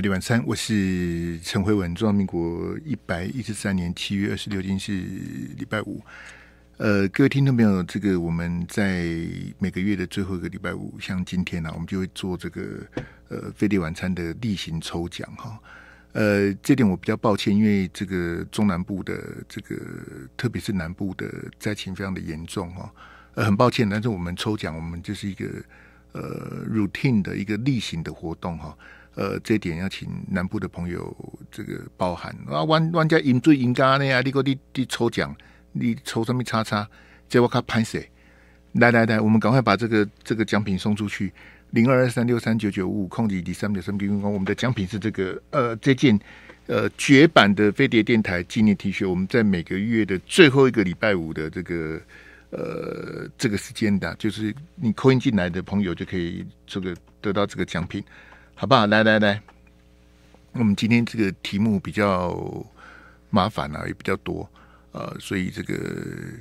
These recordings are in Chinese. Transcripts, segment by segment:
福利晚餐，我是陈辉文。中华民国一百一十三年七月二十六日是礼拜五。呃，各位听众朋友，这个我们在每个月的最后一个礼拜五，像今天呢，我们就会做这个呃，飞碟晚餐的例行抽奖哈。呃，这点我比较抱歉，因为这个中南部的这个，特别是南部的灾情非常的严重哈。呃，很抱歉，但是我们抽奖，我们就是一个呃 routine 的一个例行的活动哈。呃，这点要请南部的朋友这个包含啊，玩玩家赢醉赢咖呢呀！你个你你抽奖，你抽什么叉叉？这我靠拍谁？来来来，我们赶快把这个这个奖品送出去。零二二三六三九九五五空地第三点三宾馆。我们的奖品是这个呃这件呃绝版的飞碟电台纪念 T 恤。我们在每个月的最后一个礼拜五的这个呃这个时间的，就是你扣音进来的朋友就可以这个得到这个奖品。好不好？来来来，我们今天这个题目比较麻烦啊，也比较多，呃，所以这个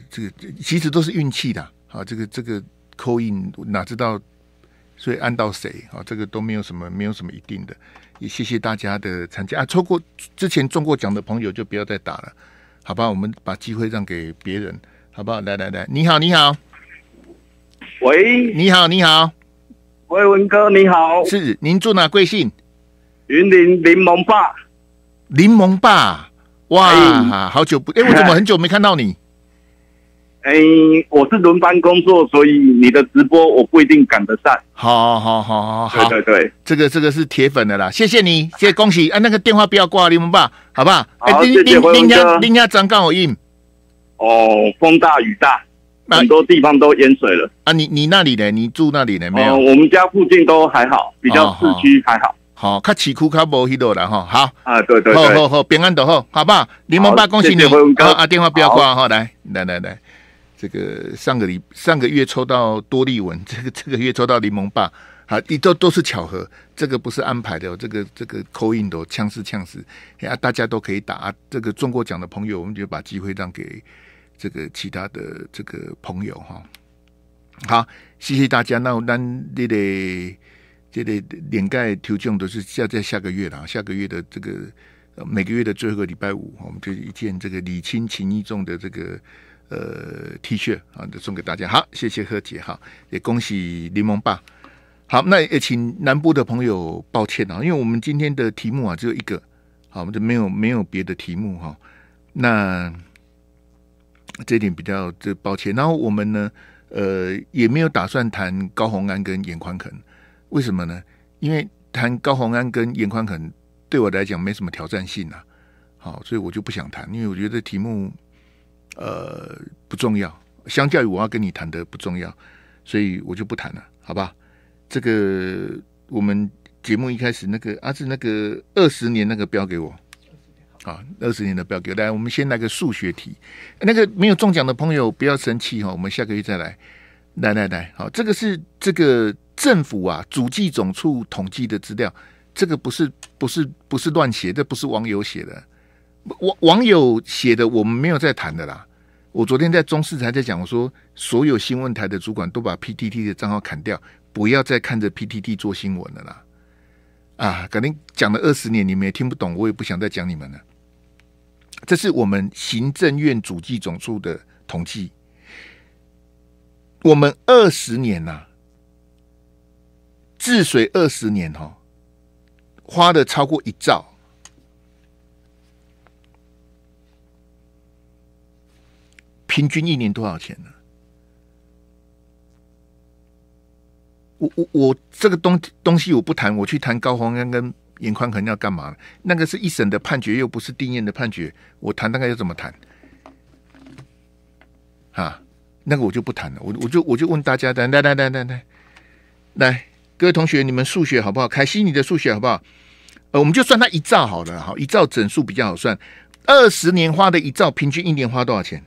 这个其实都是运气的，啊，这个这个扣印哪知道，所以按到谁啊，这个都没有什么，没有什么一定的。也谢谢大家的参加啊，抽过之前中过奖的朋友就不要再打了，好吧？我们把机会让给别人，好不好？来来来，你好，你好，喂，你好，你好。喂，文哥你好。是您住哪？贵姓？云林柠檬爸。柠檬爸，哇，好久不，哎，我怎么很久没看到你？哎，我是轮班工作，所以你的直播我不一定赶得上。好好好好，对对对，这个这个是铁粉的啦，谢谢你，谢谢恭喜啊！那个电话不要挂，柠檬爸，好不好？好，谢谢文哥。林家林家张刚好应。哦，风大雨大。很多地方都淹水了啊！你你那里呢？你住那里呢？没有，我们家附近都还好，比较市区还好。好，卡起库卡波希多了哈。好啊，对对对，好好吼，平安的好，好不好？柠檬爸，恭喜你啊！电话不要挂哈，来来来来，这个上个礼上个月抽到多利文，这个这个月抽到柠檬爸，好，你都都是巧合，这个不是安排的，这个这个扣印都呛死呛死，啊，大家都可以打，啊、这个中过奖的朋友，我们就把机会让给。这个其他的这个朋友哈，好，谢谢大家。那我们你的这的连盖抽奖都是下在下个月了，下个月的这个每个月的最后一个礼拜五，我们就一件这个礼轻情意重的这个呃 T 恤啊，就送给大家。好，谢谢贺姐哈，也恭喜柠檬爸。好，那也请南部的朋友抱歉啊，因为我们今天的题目啊只有一个，好，我们就没有没有别的题目哈。那这点比较这抱歉，然后我们呢，呃，也没有打算谈高鸿安跟严宽肯，为什么呢？因为谈高鸿安跟严宽肯对我来讲没什么挑战性啊。好，所以我就不想谈，因为我觉得题目，呃，不重要，相较于我要跟你谈的不重要，所以我就不谈了，好吧？这个我们节目一开始那个阿志那个二十年那个标给我。啊，二十年的不要给，来，我们先来个数学题。那个没有中奖的朋友不要生气哈，我们下个月再来。来来来，好，这个是这个政府啊，主计总处统计的资料，这个不是不是不是乱写，这不是网友写的，网网友写的我们没有在谈的啦。我昨天在中视台在讲，我说所有新闻台的主管都把 PTT 的账号砍掉，不要再看着 PTT 做新闻了啦。啊，肯定讲了二十年，你们也听不懂，我也不想再讲你们了。这是我们行政院主计总处的统计，我们二十年呐治水二十年哈，花的超过一兆，平均一年多少钱呢？我我我这个东东西我不谈，我去谈高宏安跟。眼眶肯定要干嘛？那个是一审的判决，又不是定谳的判决。我谈大概要怎么谈？啊，那个我就不谈了。我我就我就问大家，来来来来来来，各位同学，你们数学好不好？凯西，你的数学好不好？呃，我们就算他一兆好了，好一兆整数比较好算。二十年花的一兆，平均一年花多少钱？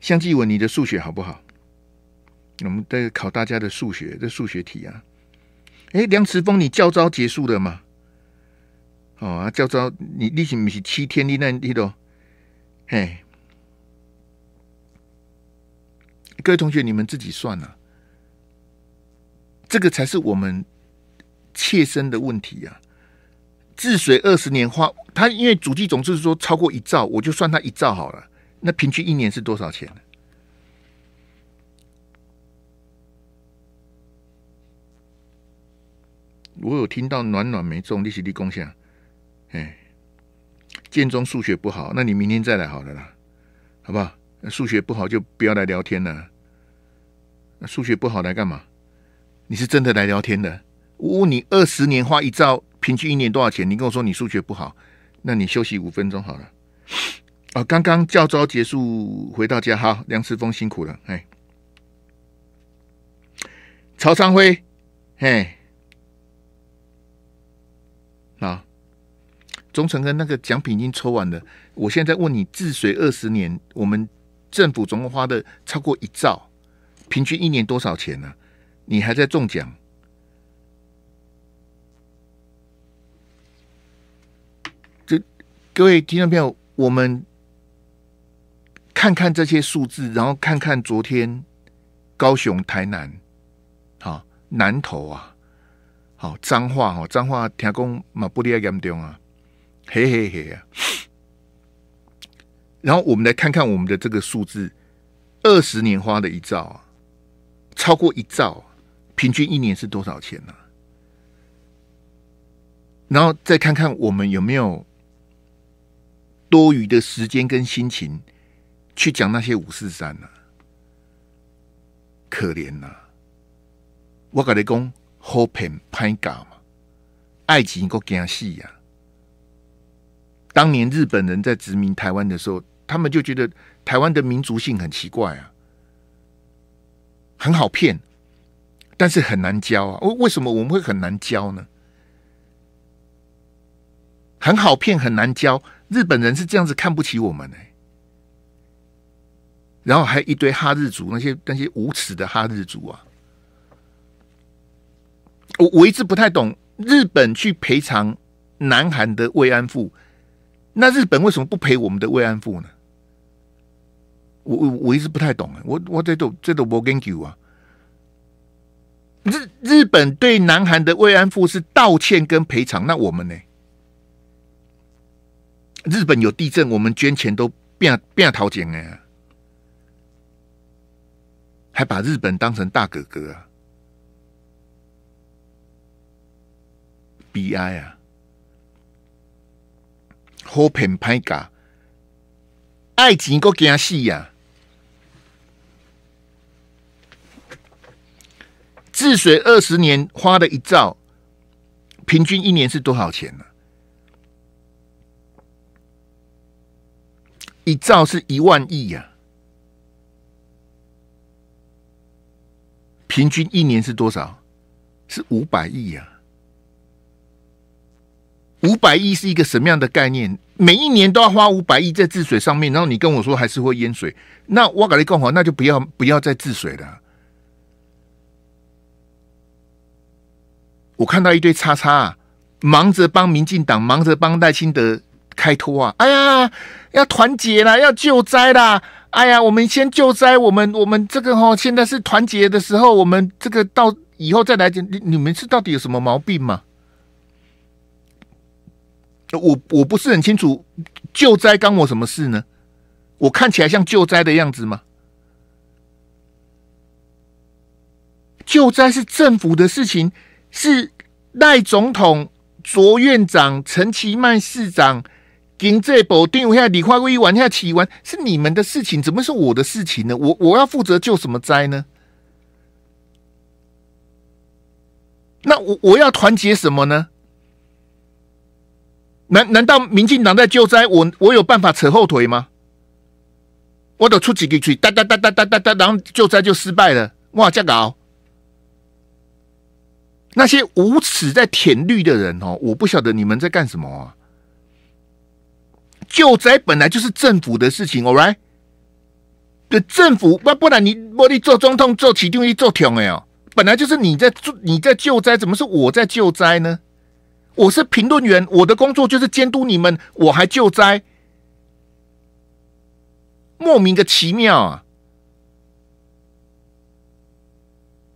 相继文，你的数学好不好？我们在考大家的数学，这数学题啊。哎，梁慈峰，你教招结束了吗？哦啊，教招你是不是七天你那里都，嘿，各位同学，你们自己算呐，这个才是我们切身的问题呀。治水二十年花，他因为主机总是说超过一兆，我就算他一兆好了。那平均一年是多少钱呢？我有听到暖暖没中利息率贡献，哎，建中数学不好，那你明天再来好了啦，好不好？数学不好就不要来聊天了，数学不好来干嘛？你是真的来聊天的？我问你二十年花一兆，平均一年多少钱？你跟我说你数学不好，那你休息五分钟好了。啊，刚刚教招结束回到家，好，梁世峰辛苦了，哎，曹昌辉，哎。啊，忠诚跟那个奖品已经抽完了。我现在问你，治水二十年，我们政府总共花的超过一兆，平均一年多少钱呢？你还在中奖？这各位听众朋友，我们看看这些数字，然后看看昨天高雄、台南，啊，南投啊。好脏话哈，脏话听讲马不离严重啊，嘿嘿嘿啊！然后我们来看看我们的这个数字，二十年花的一兆啊，超过一兆，平均一年是多少钱呢？然后再看看我们有没有多余的时间跟心情去讲那些五四三啊？可怜呐，我跟你讲。好骗拍噶嘛？爱情个惊戏呀！当年日本人在殖民台湾的时候，他们就觉得台湾的民族性很奇怪啊，很好骗，但是很难教啊。为为什么我们会很难教呢？很好骗，很难教。日本人是这样子看不起我们呢。然后还一堆哈日族，那些那些无耻的哈日族啊！我我一直不太懂日本去赔偿南韩的慰安妇，那日本为什么不赔我们的慰安妇呢？我我我一直不太懂啊，我我这都这都不跟你啊。日日本对南韩的慰安妇是道歉跟赔偿，那我们呢？日本有地震，我们捐钱都变变逃钱哎，还把日本当成大哥哥啊！BI 啊，好品歹价，爱情个惊戏呀！治水二十年花的一兆，平均一年是多少钱呢？一兆是一万亿呀，平均一年是多少？是五百亿呀。五百亿是一个什么样的概念？每一年都要花五百亿在治水上面，然后你跟我说还是会淹水，那我搞你更好，那就不要不要再治水了。我看到一堆叉叉，忙着帮民进党，忙着帮赖清德开脱啊！哎呀，要团结了，要救灾啦！哎呀，我们先救灾，我们我们这个哈，现在是团结的时候，我们这个到以后再来你你们是到底有什么毛病吗？我我不是很清楚，救灾干我什么事呢？我看起来像救灾的样子吗？救灾是政府的事情，是赖总统、卓院长、陈其迈市长、金在保定，现在李化威、玩下棋玩，是你们的事情，怎么是我的事情呢？我我要负责救什么灾呢？那我我要团结什么呢？难难道民进党在救灾？我我有办法扯后腿吗？我得出几个去哒哒哒哒哒哒哒，然后救灾就失败了。哇，这样搞！那些无耻在舔绿的人哦，我不晓得你们在干什么啊！救灾本来就是政府的事情，right？对政府不不然你我你做总统做起定义做强哎哦，本来就是你在做你在救灾，怎么是我在救灾呢？我是评论员，我的工作就是监督你们，我还救灾，莫名的奇妙啊！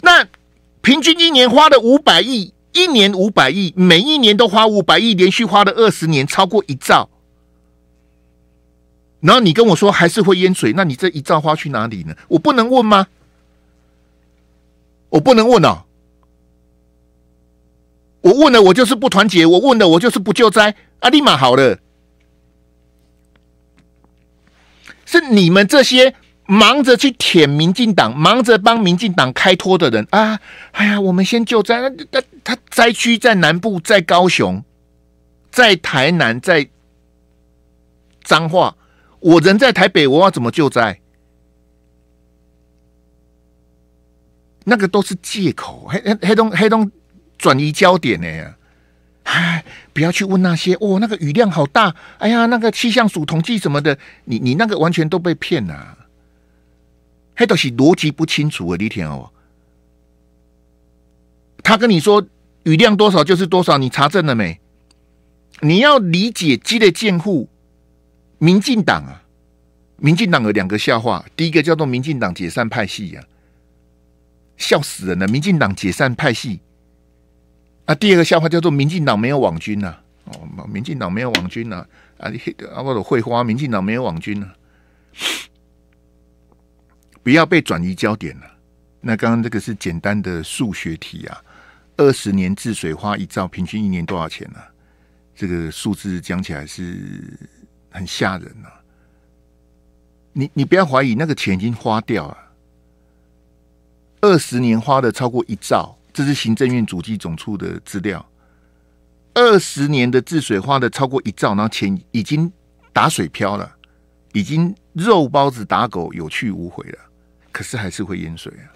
那平均一年花了五百亿，一年五百亿，每一年都花五百亿，连续花了二十年，超过一兆。然后你跟我说还是会淹水，那你这一兆花去哪里呢？我不能问吗？我不能问啊！我问了，我就是不团结；我问了，我就是不救灾。啊，立马好了。是你们这些忙着去舔民进党、忙着帮民进党开脱的人啊！哎呀，我们先救灾。那那他灾区在南部，在高雄，在台南，在脏话。我人在台北，我要怎么救灾？那个都是借口。黑黑黑东，黑东。转移焦点呢呀！哎，不要去问那些哦，那个雨量好大，哎呀，那个气象署统计什么的，你你那个完全都被骗啊，很都是逻辑不清楚啊，你听哦。他跟你说雨量多少就是多少，你查证了没？你要理解积累贱户，民进党啊，民进党有两个笑话，第一个叫做民进党解散派系呀，笑死人了！民进党解散派系。啊，第二个笑话叫做“民进党没有网军”呐，哦，民进党没有网军呐，啊，阿伯的会花，民进党没有网军呐，不要被转移焦点了。那刚刚这个是简单的数学题啊，二十年治水花一兆，平均一年多少钱呢？这个数字讲起来是很吓人呐。你你不要怀疑，那个钱已经花掉了，二十年花的超过一兆。这是行政院主计总处的资料，二十年的治水花的超过一兆，然后钱已经打水漂了，已经肉包子打狗有去无回了，可是还是会淹水啊。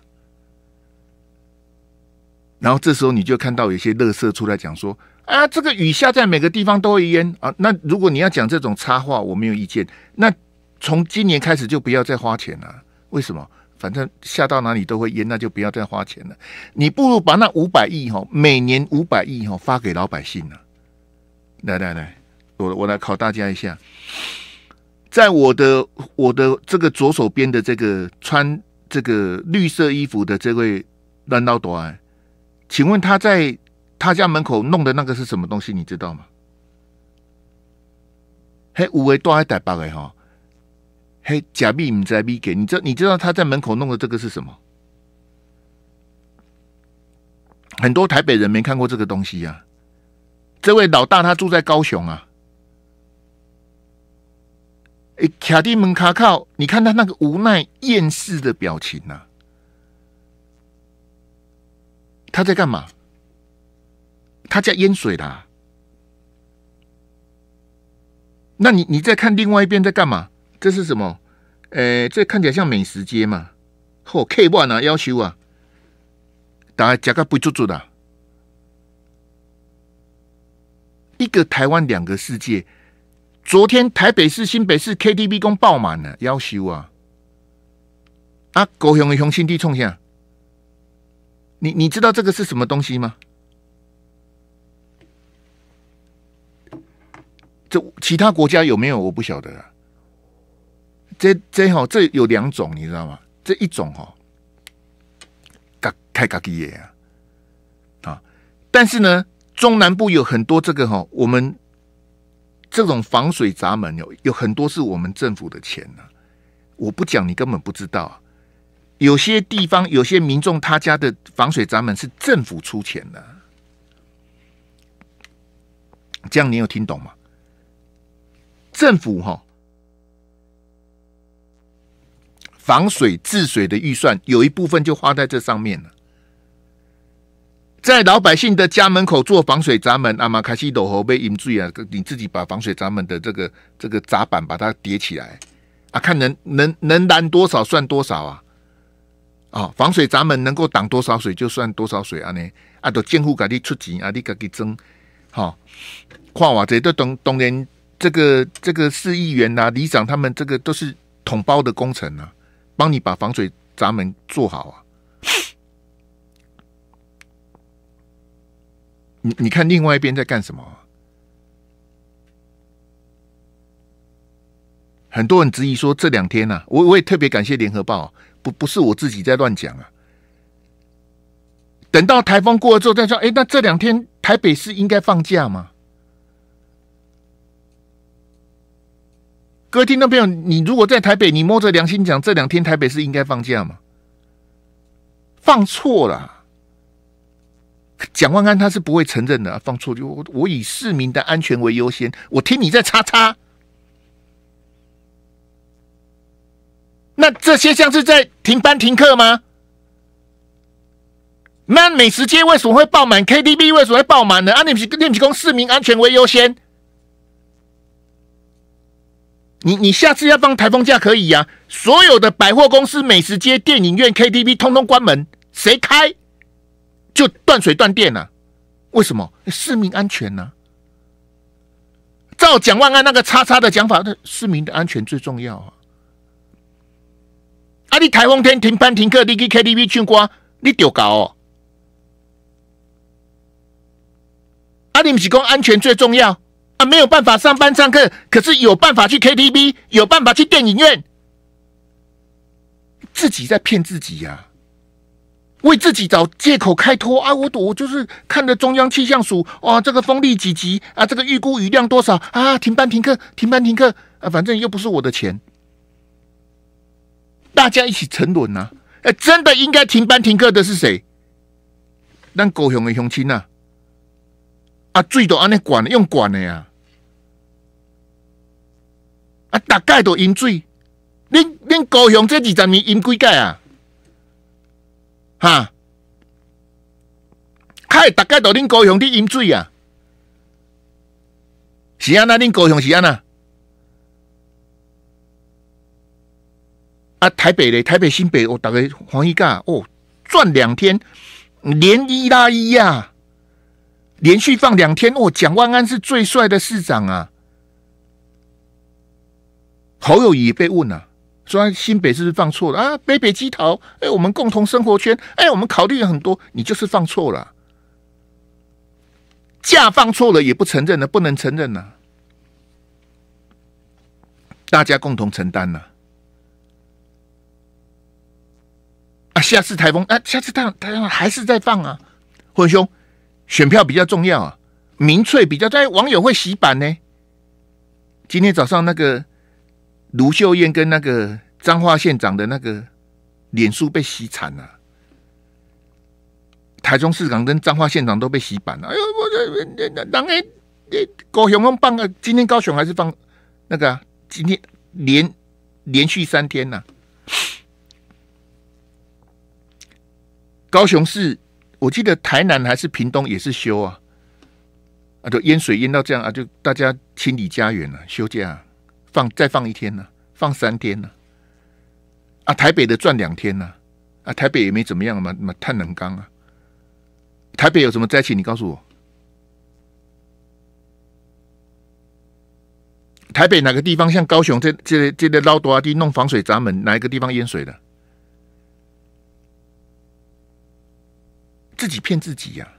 然后这时候你就看到有些乐色出来讲说啊，这个雨下在每个地方都会淹啊。那如果你要讲这种插话，我没有意见。那从今年开始就不要再花钱了，为什么？反正下到哪里都会淹，那就不要再花钱了。你不如把那五百亿哈，每年五百亿哈发给老百姓了。来来来，我我来考大家一下，在我的我的这个左手边的这个穿这个绿色衣服的这位乱刀夺爱，请问他在他家门口弄的那个是什么东西？你知道吗？嘿，五位多还大八的哈。嘿，假币你在逼给？你知你知道他在门口弄的这个是什么？很多台北人没看过这个东西啊。这位老大他住在高雄啊。哎，卡地门卡靠，你看他那个无奈厌世的表情呐。他在干嘛？他加淹水啦。那你你再看另外一边在干嘛？这是什么？诶，这看起来像美食街嘛？嚯 K One 啊，要修啊，大家吃个不足足的。一个台湾两个世界。昨天台北市、新北市 K T V 公爆满了要修啊！啊，狗熊的熊心地冲下。你你知道这个是什么东西吗？这其他国家有没有？我不晓得。啊，这这哈，这有两种，你知道吗？这一种哈，嘎开嘎地耶啊！啊，但是呢，中南部有很多这个哈，我们这种防水闸门哦，有很多是我们政府的钱呢。我不讲，你根本不知道。有些地方，有些民众他家的防水闸门是政府出钱的，这样你有听懂吗？政府哈。防水治水的预算有一部分就花在这上面了，在老百姓的家门口做防水闸门啊！马卡西斗河被引水啊！你自己把防水闸门的这个这个闸板把它叠起来啊！看能能能拦多少算多少啊！啊，防水闸门能够挡多少水就算多少水啊！呢啊，都监护改地出钱啊！你改己增好，看我这都董董人，这个这个市议员呐、里长他们，这个都是统包的工程啊。帮你把防水闸门做好啊！你你看另外一边在干什么？很多人质疑说这两天呢，我我也特别感谢联合报，不不是我自己在乱讲啊。等到台风过了之后再说。哎，那这两天台北市应该放假吗？各位听众朋友，你如果在台北，你摸着良心讲，这两天台北是应该放假吗？放错了，蒋万安他是不会承认的。放错就我，我以市民的安全为优先。我听你在叉叉，那这些像是在停班停课吗？那美食街为什么会爆满？K T V 为什么会爆满呢？啊，你们是你们是供市民安全为优先。你你下次要放台风假可以呀，所有的百货公司、美食街、电影院、KTV 通通关门，谁开就断水断电了。为什么市民安全呢？照蒋万安那个叉叉的讲法，那市民的安全最重要啊！阿你台风天停班停课，你去 KTV 去刮，你丢搞哦！阿你不是讲安全最重要。啊，没有办法上班上课，可是有办法去 KTV，有办法去电影院。自己在骗自己呀，为自己找借口开脱啊！我赌就是看的中央气象署，哇，这个风力几级啊？这个预估雨量多少啊？停班停课，停班停课啊！反正又不是我的钱，大家一起沉沦呐！哎，真的应该停班停课的是谁？那高雄的雄亲呐！啊，最多安尼管用管了呀！大概都饮水。恁恁高雄这二十年饮几届啊？哈，嗨，大概都恁高雄伫饮水啊？是安那恁高雄是安呐。啊，台北咧，台北新北哦，大概黄喜嘉哦，转两天连一拉一呀，连续放两天哦，蒋万安是最帅的市长啊。侯友谊被问了，说新北是不是放错了啊？北北鸡头，哎，我们共同生活圈，哎，我们考虑很多，你就是放错了，假放错了也不承认了，不能承认了。大家共同承担了。啊，下次台风，啊，下次台风还是在放啊，混兄，选票比较重要啊，民粹比较在，网友会洗版呢。今天早上那个。卢秀燕跟那个彰化县长的那个脸书被洗惨了，台中市长跟彰化县长都被洗版了。哎呦，我这这这当然，哎高雄放啊！今天高雄还是放那个今天连连续三天呐，高雄市我记得台南还是屏东也是休啊，啊，就淹水淹到这样啊，就大家清理家园了，休假。放再放一天呢？放三天呢？啊，台北的转两天呢？啊，台北也没怎么样嘛，那么太能干啊。台北有什么灾情？你告诉我，台北哪个地方像高雄这这这在捞多阿地弄防水闸门？哪一个地方淹水的？自己骗自己呀。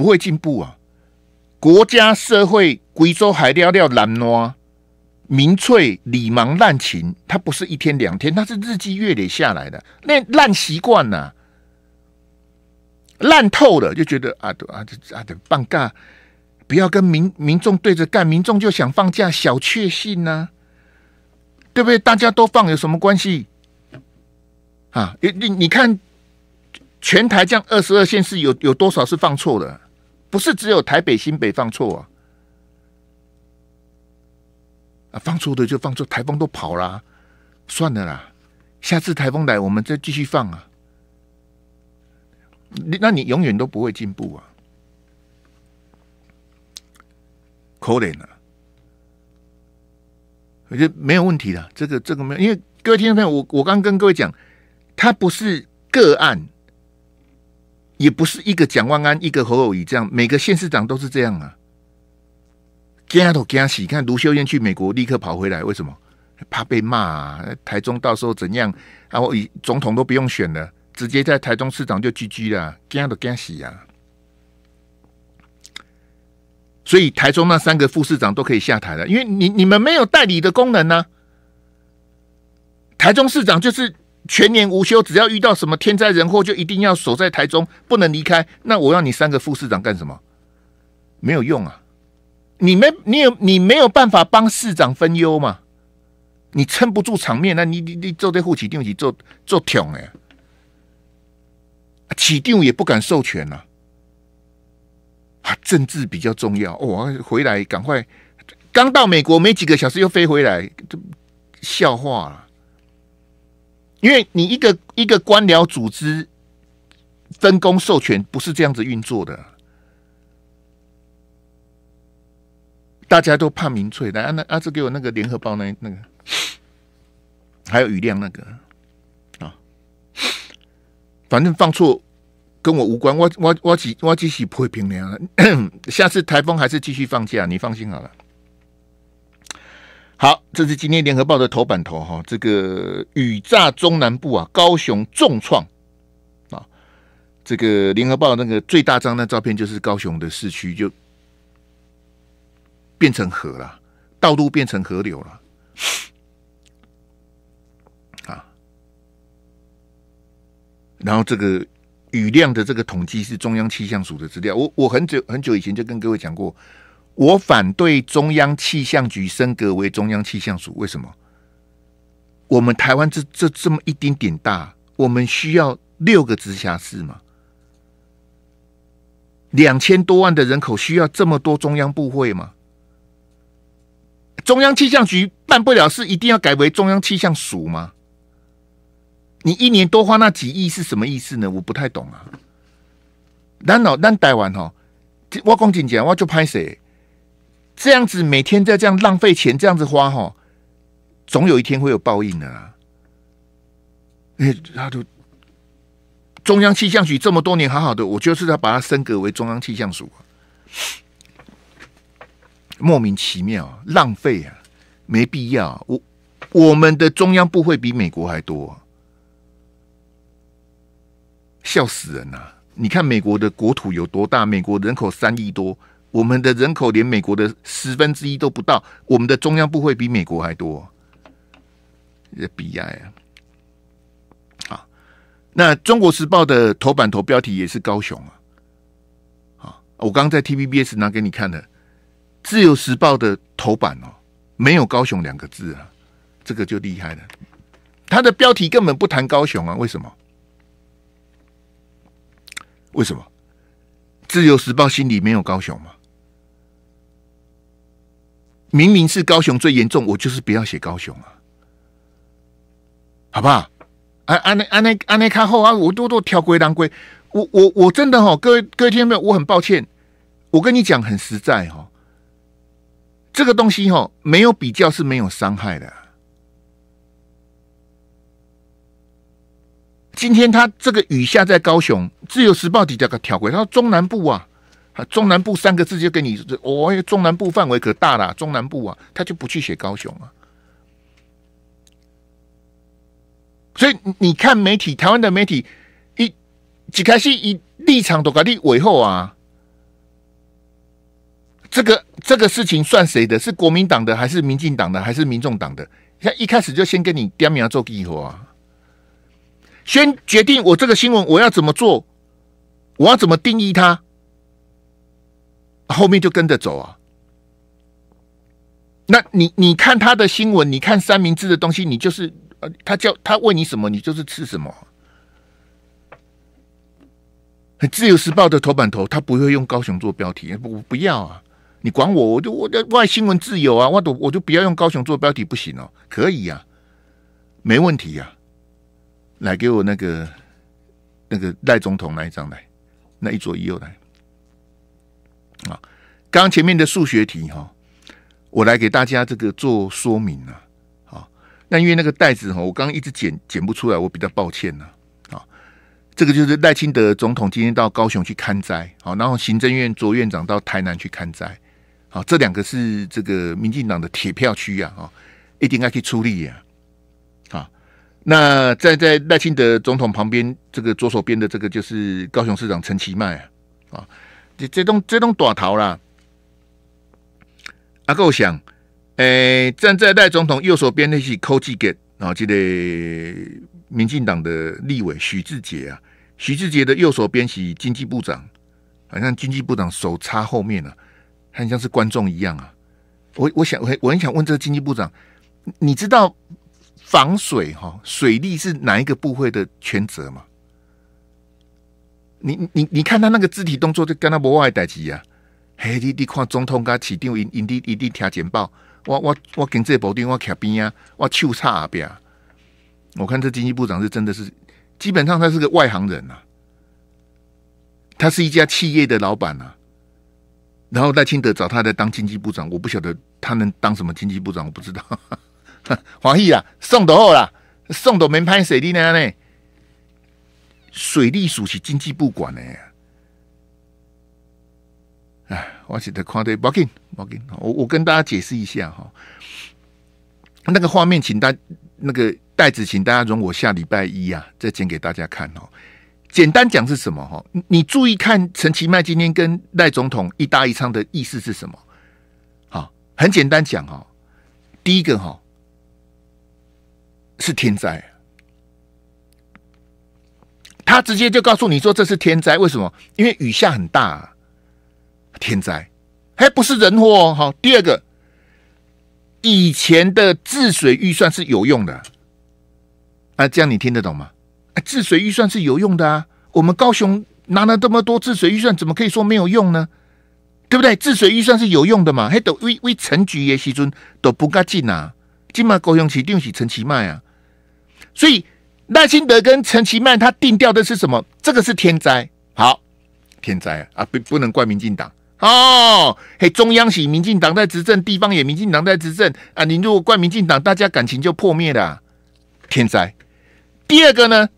不会进步啊！国家、社会、贵州还尿尿难挖，民粹、李盲、滥情，它不是一天两天，它是日积月累下来的那烂习惯呐，烂透了就觉得啊，啊，这啊，等放假，不要跟民民众对着干，民众就想放假小确幸呢，对不对？大家都放有什么关系？啊，你你你看，全台这样二十二县市有有多少是放错的？不是只有台北新北放错啊，啊放错的就放错，台风都跑了，算了啦，下次台风来我们再继续放啊。你那你永远都不会进步啊，口令啊，我觉得没有问题的，这个这个没有，因为各位听众朋友，我我刚跟各位讲，它不是个案。也不是一个蒋万安，一个侯友宜这样，每个县市长都是这样啊。干都惊干洗，看卢秀燕去美国，立刻跑回来，为什么？怕被骂啊？台中到时候怎样后以总统都不用选了，直接在台中市长就居居了，干都惊干洗啊！所以台中那三个副市长都可以下台了，因为你你们没有代理的功能呢。台中市长就是。全年无休，只要遇到什么天灾人祸，就一定要守在台中，不能离开。那我要你三个副市长干什么？没有用啊！你没，你有，你没有办法帮市长分忧嘛？你撑不住场面，那你你你做这胡起定起做做挺哎，起定也不敢授权了啊！政治比较重要。我回来赶快，刚到美国没几个小时又飞回来，笑话了。因为你一个一个官僚组织分工授权不是这样子运作的，大家都怕民粹。来，阿那阿志给我那个联合报那那个，还有余亮那个，啊，反正放错跟我无关。我我我只我只是不会评啊。下次台风还是继续放假，你放心好了。好，这是今天联合报的头版头哈，这个雨炸中南部啊，高雄重创啊，这个联合报那个最大张那照片就是高雄的市区就变成河了，道路变成河流了啊，然后这个雨量的这个统计是中央气象署的资料，我我很久很久以前就跟各位讲过。我反对中央气象局升格为中央气象署，为什么？我们台湾这这这么一丁点大，我们需要六个直辖市吗？两千多万的人口需要这么多中央部会吗？中央气象局办不了事，一定要改为中央气象署吗？你一年多花那几亿是什么意思呢？我不太懂啊。难老难待完哈？我讲真简，我就拍谁？这样子每天在这样浪费钱，这样子花哈，总有一天会有报应的啦。哎，他就中央气象局这么多年好好的，我就是要把它升格为中央气象署，莫名其妙，浪费啊，没必要。我我们的中央部会比美国还多，笑死人呐！你看美国的国土有多大？美国人口三亿多。我们的人口连美国的十分之一都不到，我们的中央部会比美国还多，这悲哀啊，那中国时报的头版头标题也是高雄啊，啊，我刚刚在 T V B S 拿给你看的，《自由时报》的头版哦，没有高雄两个字啊，这个就厉害了。它的标题根本不谈高雄啊，为什么？为什么？《自由时报》心里没有高雄吗？明明是高雄最严重，我就是不要写高雄啊，好不好？啊安内安内安内看后啊，我多多挑规当规，我我我真的哈，各位各位听众，我很抱歉，我跟你讲很实在哈，这个东西哈没有比较是没有伤害的。今天他这个雨下在高雄，自由时报底下个挑规，他说中南部啊。啊，中南部三个字就给你，哦，中南部范围可大了，中南部啊，他就不去写高雄啊。所以你看媒体，台湾的媒体一一开始一立场都高立尾后啊，这个这个事情算谁的？是国民党的还是民进党的还是民众党的？像一开始就先跟你刁苗做第一啊，先决定我这个新闻我要怎么做，我要怎么定义它。后面就跟着走啊！那你你看他的新闻，你看三明治的东西，你就是呃，他叫他问你什么，你就是吃什么。自由时报的头版头，他不会用高雄做标题，不不要啊！你管我，我就我的外新闻自由啊，我都我就不要用高雄做标题，不行哦，可以呀，没问题呀。来给我那个那个赖总统那一张来，那一左一右来。啊，刚前面的数学题哈，我来给大家这个做说明啊。啊，那因为那个袋子哈，我刚刚一直剪剪不出来，我比较抱歉呢。啊，这个就是赖清德总统今天到高雄去看灾，好，然后行政院卓院长到台南去看灾，好，这两个是这个民进党的铁票区呀，啊，一定要去出力呀。啊。那在在赖清德总统旁边这个左手边的这个就是高雄市长陈其迈啊，啊。这这东这东大逃啦。阿构想，诶，站在赖总统右手边的是科技界然后记得民进党的立委许志杰啊，许志杰的右手边是经济部长，好像经济部长手插后面啊，很像是观众一样啊。我我想我我很想问这个经济部长，你知道防水哈水利是哪一个部会的全责吗？你你你看他那个肢体动作就跟他无外代志啊。嘿，你你看总统给他起定，你你你听简报，我我我经济部长我卡边啊，我手插差边呀。我看这经济部长是真的是，基本上他是个外行人呐，他是一家企业的老板呐，然后赖清德找他来当经济部长，我不晓得他能当什么经济部长，我不知道，华裔啊，送都好啦，送都没派谁的呢？水利署是经济部管的呀，哎，我现在看的，抱歉，抱歉，我我跟大家解释一下哈，那个画面，请大那个袋子，请大家容我下礼拜一啊，再剪给大家看哦。简单讲是什么哈？你注意看陈其迈今天跟赖总统一搭一唱的意思是什么？好，很简单讲哈，第一个哈是天灾。他直接就告诉你说：“这是天灾，为什么？因为雨下很大，天灾，还不是人祸？哈。第二个，以前的治水预算是有用的啊，这样你听得懂吗？治水预算是有用的啊，我们高雄拿了这么多治水预算，怎么可以说没有用呢？对不对？治水预算是有用的嘛？还都为为成局耶，西尊都不该进啊，今嘛高雄起定起成其卖啊，所以。”赖清德跟陈其迈，他定掉的是什么？这个是天灾，好天灾啊！啊，不不能怪民进党哦。嘿，中央系民进党在执政，地方也民进党在执政啊。你如果怪民进党，大家感情就破灭了。天灾。第二个呢，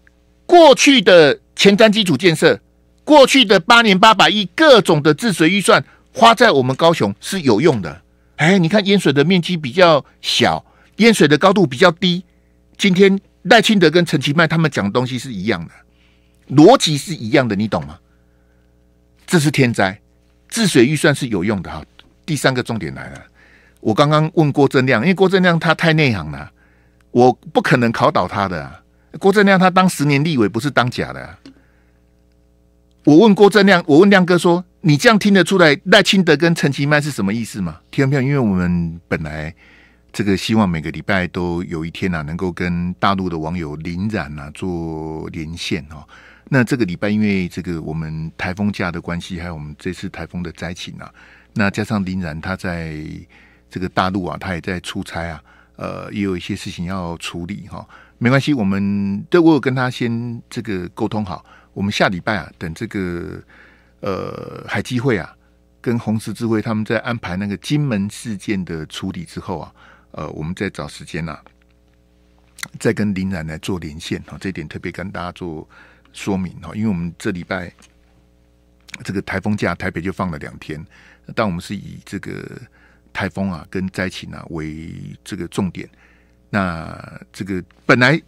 过去的前瞻基础建设，过去的八年八百亿各种的治水预算花在我们高雄是有用的。哎，你看淹水的面积比较小，淹水的高度比较低，今天。赖清德跟陈其迈他们讲东西是一样的，逻辑是一样的，你懂吗？这是天灾，治水预算是有用的哈。第三个重点来了，我刚刚问郭正亮，因为郭正亮他太内行了，我不可能考倒他的。郭正亮他当十年立委不是当假的。我问郭正亮，我问亮哥说，你这样听得出来赖清德跟陈其迈是什么意思吗？听得明因为我们本来。这个希望每个礼拜都有一天呐，能够跟大陆的网友林然呐做连线哦。那这个礼拜因为这个我们台风假的关系，还有我们这次台风的灾情啊，那加上林然他在这个大陆啊，他也在出差啊，呃，也有一些事情要处理哈。没关系，我们都我有跟他先这个沟通好，我们下礼拜啊，等这个呃海基会啊跟红十字会他们在安排那个金门事件的处理之后啊。呃，我们再找时间呐，再跟林然来做连线哈。这点特别跟大家做说明哈，因为我们这礼拜这个台风假，台北就放了两天，但我们是以这个台风啊跟灾情啊为这个重点。那这个本来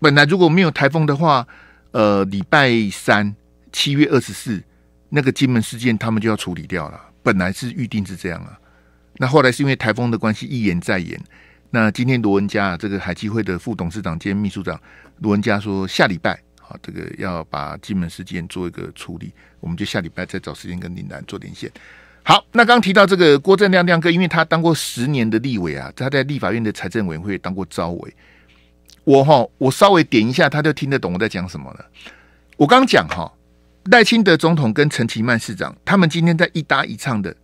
本来如果没有台风的话，呃，礼拜三七月二十四那个金门事件，他们就要处理掉了，本来是预定是这样啊。那后来是因为台风的关系一延再延。那今天罗文佳，这个海基会的副董事长兼秘书长罗文佳说，下礼拜啊，这个要把金门事件做一个处理，我们就下礼拜再找时间跟林南做连线。好，那刚提到这个郭正亮亮哥，因为他当过十年的立委啊，他在立法院的财政委员会当过招委，我哈我稍微点一下，他就听得懂我在讲什么了。我刚讲哈赖清德总统跟陈其曼市长，他们今天在一搭一唱的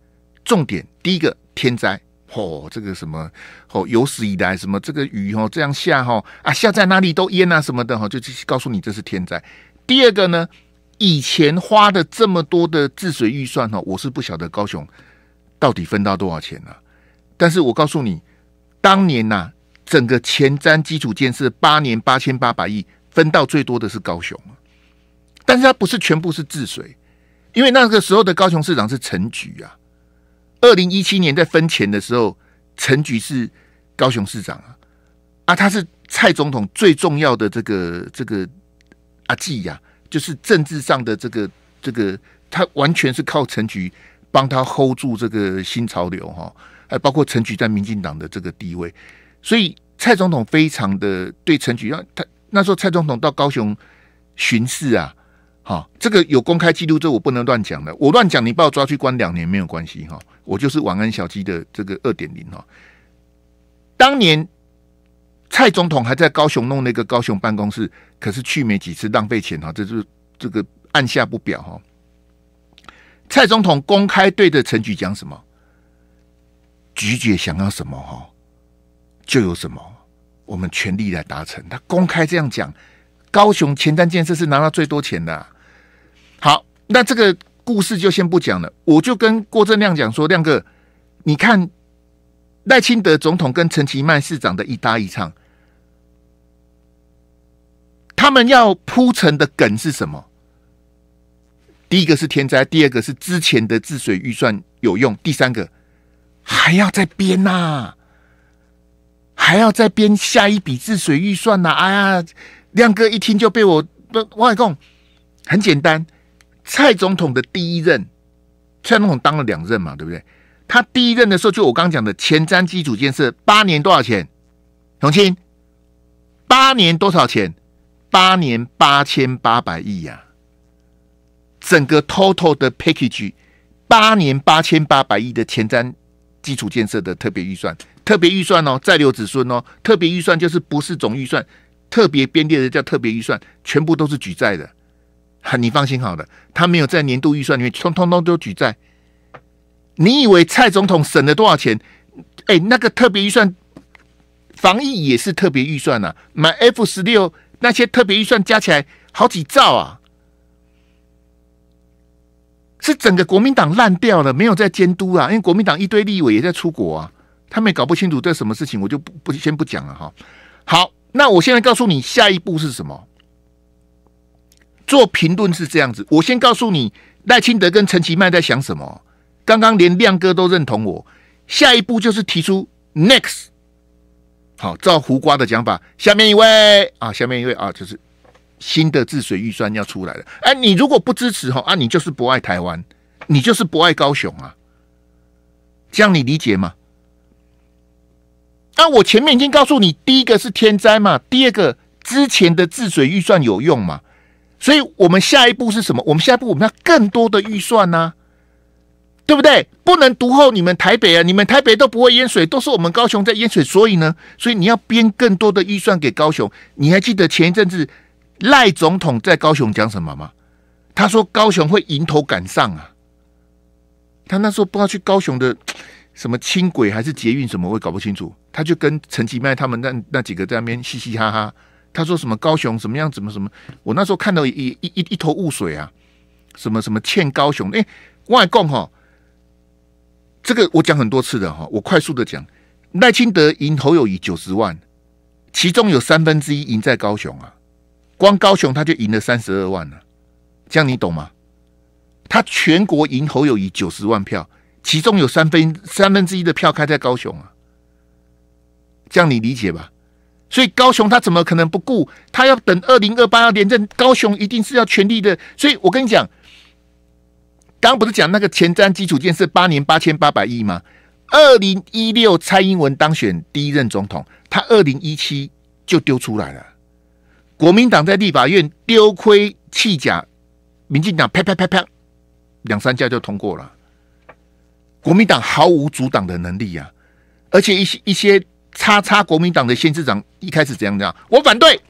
重点，第一个。天灾哦，这个什么哦，有史以来什么这个雨哦这样下哈啊下在哪里都淹啊什么的哈，就告诉你这是天灾。第二个呢，以前花的这么多的治水预算哈，我是不晓得高雄到底分到多少钱呢。但是我告诉你，当年呐，整个前瞻基础建设八年八千八百亿，分到最多的是高雄啊。但是它不是全部是治水，因为那个时候的高雄市长是陈菊啊。二零一七年在分钱的时候，陈菊是高雄市长啊，啊，他是蔡总统最重要的这个这个阿纪呀，就是政治上的这个这个，他完全是靠陈菊帮他 hold 住这个新潮流哈，还包括陈菊在民进党的这个地位，所以蔡总统非常的对陈菊，他那时候蔡总统到高雄巡视啊，好，这个有公开记录，这我不能乱讲的，我乱讲你把我抓去关两年没有关系哈。我就是晚安小鸡的这个二点零哈，当年蔡总统还在高雄弄那个高雄办公室，可是去没几次浪费钱哈，这是这个按下不表哈。蔡总统公开对着陈菊讲什么？菊姐想要什么哈，就有什么，我们全力来达成。他公开这样讲，高雄前瞻建设是拿到最多钱的。好，那这个。故事就先不讲了，我就跟郭正亮讲说：“亮哥，你看赖清德总统跟陈其迈市长的一搭一唱，他们要铺陈的梗是什么？第一个是天灾，第二个是之前的治水预算有用，第三个还要再编呐，还要再编下一笔治水预算呐。哎呀，亮哥一听就被我外公很简单。”蔡总统的第一任，蔡总统当了两任嘛，对不对？他第一任的时候，就我刚刚讲的前瞻基础建设八年多少钱？永清，八年多少钱？八年八千八百亿呀！整个 total 的 package，八年八千八百亿的前瞻基础建设的特别预算，特别预算哦，再留子孙哦，特别预算就是不是总预算，特别编列的叫特别预算，全部都是举债的。你放心好了，他没有在年度预算里面通通通都举债。你以为蔡总统省了多少钱？哎，那个特别预算防疫也是特别预算呐，买 F 十六那些特别预算加起来好几兆啊，是整个国民党烂掉了，没有在监督啊。因为国民党一堆立委也在出国啊，他们也搞不清楚这什么事情，我就不不先不讲了哈。好，那我现在告诉你下一步是什么。做评论是这样子，我先告诉你赖清德跟陈其迈在想什么。刚刚连亮哥都认同我，下一步就是提出 next。好，照胡瓜的讲法，下面一位啊，下面一位啊，就是新的治水预算要出来了。哎，你如果不支持哈啊，你就是不爱台湾，你就是不爱高雄啊。这样你理解吗？那我前面已经告诉你，第一个是天灾嘛，第二个之前的治水预算有用吗？所以我们下一步是什么？我们下一步我们要更多的预算呢，对不对？不能独厚你们台北啊！你们台北都不会淹水，都是我们高雄在淹水。所以呢，所以你要编更多的预算给高雄。你还记得前一阵子赖总统在高雄讲什么吗？他说高雄会迎头赶上啊。他那时候不知道去高雄的什么轻轨还是捷运什么，我也搞不清楚。他就跟陈吉迈他们那那几个在那边嘻嘻哈哈。他说什么高雄什么样怎么什么？我那时候看到一一一头雾水啊，什么什么欠高雄？哎，外供哈，这个我讲很多次的哈，我快速的讲，赖清德赢侯友谊九十万，其中有三分之一赢在高雄啊，光高雄他就赢了三十二万了。这样你懂吗？他全国赢侯友谊九十万票，其中有三分三分之一的票开在高雄啊，这样你理解吧？所以高雄他怎么可能不顾？他要等二零二八连任，高雄一定是要全力的。所以我跟你讲，刚刚不是讲那个前瞻基础建设八年八千八百亿吗？二零一六蔡英文当选第一任总统，他二零一七就丢出来了。国民党在立法院丢盔弃甲，民进党啪啪啪啪两三下就通过了。国民党毫无阻挡的能力呀，而且一些一些。叉叉，国民党的新市长一开始怎样怎样，我反对，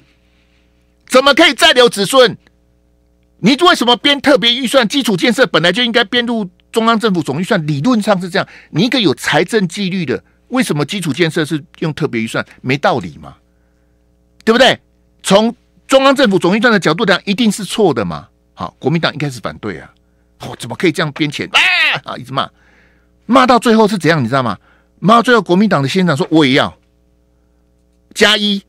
怎么可以再留子孙？你为什么编特别预算基础建设？本来就应该编入中央政府总预算，理论上是这样。你一个有财政纪律的，为什么基础建设是用特别预算？没道理嘛，对不对？从中央政府总预算的角度讲，一定是错的嘛。好，国民党应该是反对啊。哦，怎么可以这样编钱？啊，啊，一直骂，骂到最后是怎样？你知道吗？妈，最后国民党的县长说：“我也要加一。”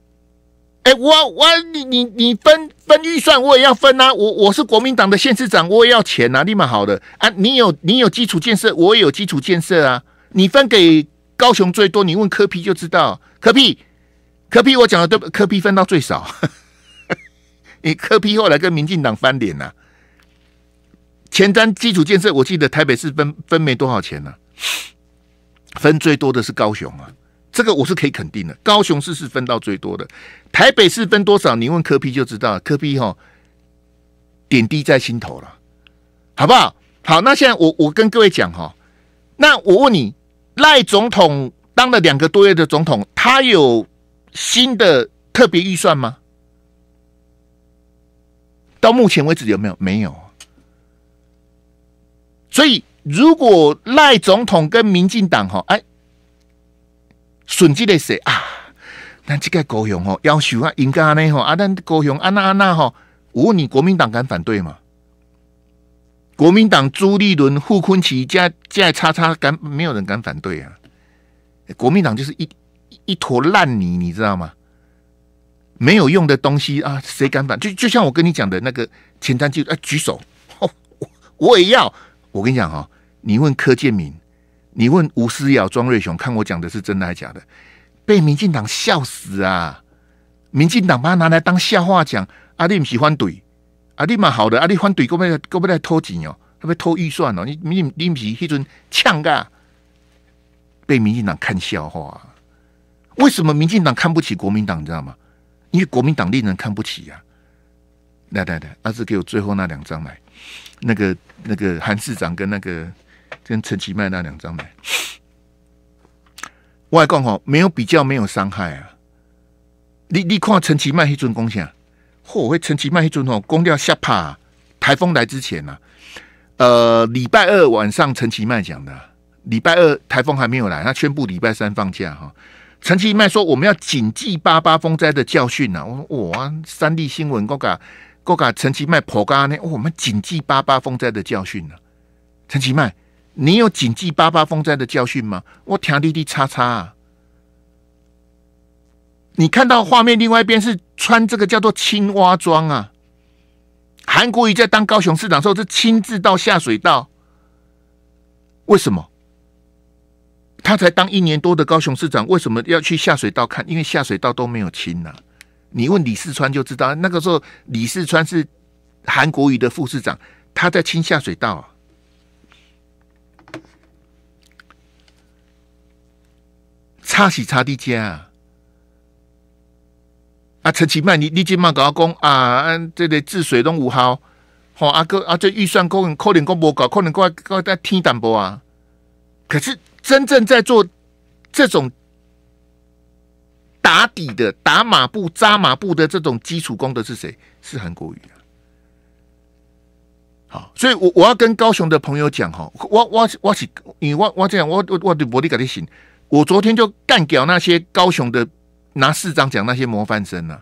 哎，我我你你你分分预算，我也要分啊！我我是国民党的县市长，我也要钱啊！立马好的啊！你有你有基础建设，我也有基础建设啊！你分给高雄最多，你问柯批就知道。柯批，柯批，我讲的对，柯批分到最少。你柯批后来跟民进党翻脸了。前瞻基础建设，我记得台北市分分没多少钱呢。分最多的是高雄啊，这个我是可以肯定的。高雄市是分到最多的，台北市分多少？你问柯 P 就知道。柯 P 哈，点滴在心头了，好不好？好，那现在我我跟各位讲哈，那我问你，赖总统当了两个多月的总统，他有新的特别预算吗？到目前为止有没有？没有。所以。如果赖总统跟民进党哈，哎，损积的谁啊，那这个高雄哦，要求啊，应该那吼，啊，丹高雄，安那安那吼，我问你，国民党敢反对吗？国民党朱立伦、胡昆奇加加叉叉，敢没有人敢反对啊！国民党就是一一坨烂泥，你知道吗？没有用的东西啊，谁敢反？就就像我跟你讲的那个前瞻技啊，举手，我也要。我跟你讲哈。你问柯建民，你问吴思瑶、庄瑞雄，看我讲的是真的还是假的？被民进党笑死啊！民进党把他拿来当笑话讲，阿弟唔喜欢怼，阿弟蛮好的，阿弟反对，够不？够不？来偷钱哦，他不偷预算哦，你你你唔是迄阵呛噶？被民进党看笑话，为什么民进党看不起国民党？你知道吗？因为国民党令人看不起呀！来来来，阿志给我最后那两张来，那个那个韩市长跟那个。跟陈其迈那两张没外供吼，没有比较，没有伤害啊。你你看陈其迈一尊贡献，或会陈其迈一尊吼，公掉吓怕。台风来之前呢，呃，礼拜二晚上陈其迈讲的，礼拜二台风还没有来，他宣布礼拜三放假哈。陈其迈说我们要谨记八八风灾的教训啊。我说我三立新闻够卡够卡陈其迈婆咖呢，我们谨记八八风灾的教训呢。陈其迈。你有谨记八八风灾的教训吗？我条滴滴叉叉。啊！你看到画面另外一边是穿这个叫做青蛙装啊？韩国瑜在当高雄市长时候，是亲自到下水道。为什么？他才当一年多的高雄市长，为什么要去下水道看？因为下水道都没有清呐。你问李四川就知道，那个时候李四川是韩国瑜的副市长，他在清下水道啊。擦是差地间啊！啊，陈其迈，你你今麦搞阿公啊，这个治水东有号，好阿哥啊，这预算公扣零公博搞扣零公，搞在天淡薄啊？可是真正在做这种打底的、打马步、扎马步的这种基础功的是谁？是韩国瑜啊！好，所以我我要跟高雄的朋友讲哈，我我我是你我我这样，我我我对国立搞得行。我昨天就干掉那些高雄的拿市长奖那些模范生了，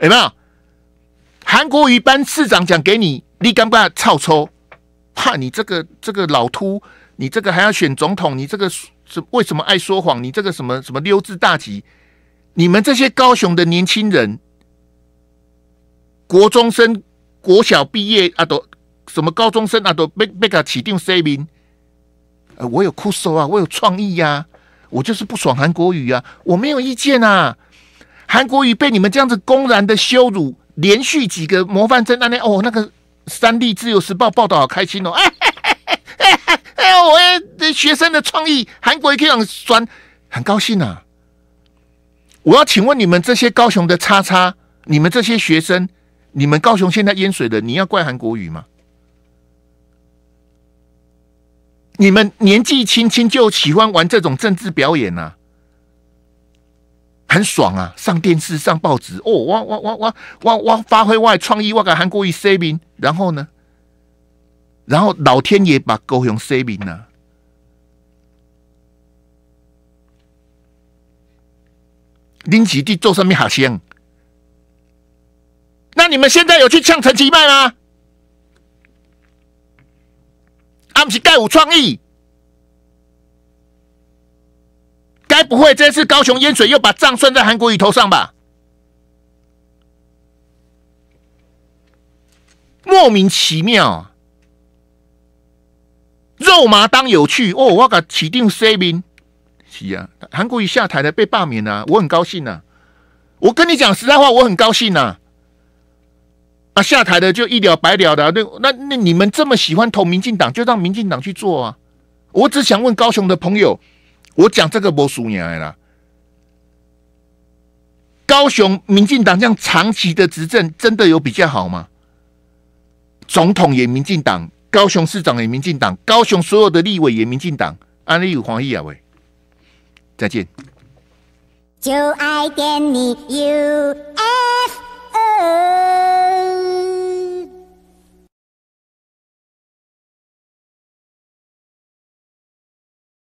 有没有？韩国语班市长奖给你，你敢不敢操抽？怕你这个这个老秃，你这个还要选总统，你这个是为什么爱说谎？你这个什么什么溜之大吉？你们这些高雄的年轻人，国中生、国小毕业啊，都什么高中生啊，都被被他起定 n 名。呃，我有酷搜啊，我有创意呀。我就是不爽韩国语啊！我没有意见啊！韩国语被你们这样子公然的羞辱，连续几个模范生那里哦，那个三立自由时报报道好开心哦！哎，哎，哎，哎，我学生的创意，韩国也可以很酸，很高兴呐！我要请问你们这些高雄的叉叉，你们这些学生，你们高雄现在淹水了，你要怪韩国语吗？你们年纪轻轻就喜欢玩这种政治表演啊，很爽啊！上电视、上报纸，哦，哇哇哇哇哇哇，发挥外创意，哇，给韩国语塞明，然后呢，然后老天爷把狗熊塞明了，拎起地做上面好香。那你们现在有去呛陈其迈吗？阿姆是盖有创意，该不会这次高雄淹水又把账算在韩国瑜头上吧？莫名其妙，肉麻当有趣哦！我要搞起定 C 民是啊，韩国瑜下台了，被罢免了，我很高兴啊！我跟你讲实在话，我很高兴啊！啊，下台的就一了百了的，那那那你们这么喜欢投民进党，就让民进党去做啊！我只想问高雄的朋友，我讲这个不输你来了。高雄民进党这样长期的执政，真的有比较好吗？总统也民进党，高雄市长也民进党，高雄所有的立委也民进党，安利有黄奕啊喂，再见。就爱点你 UFO。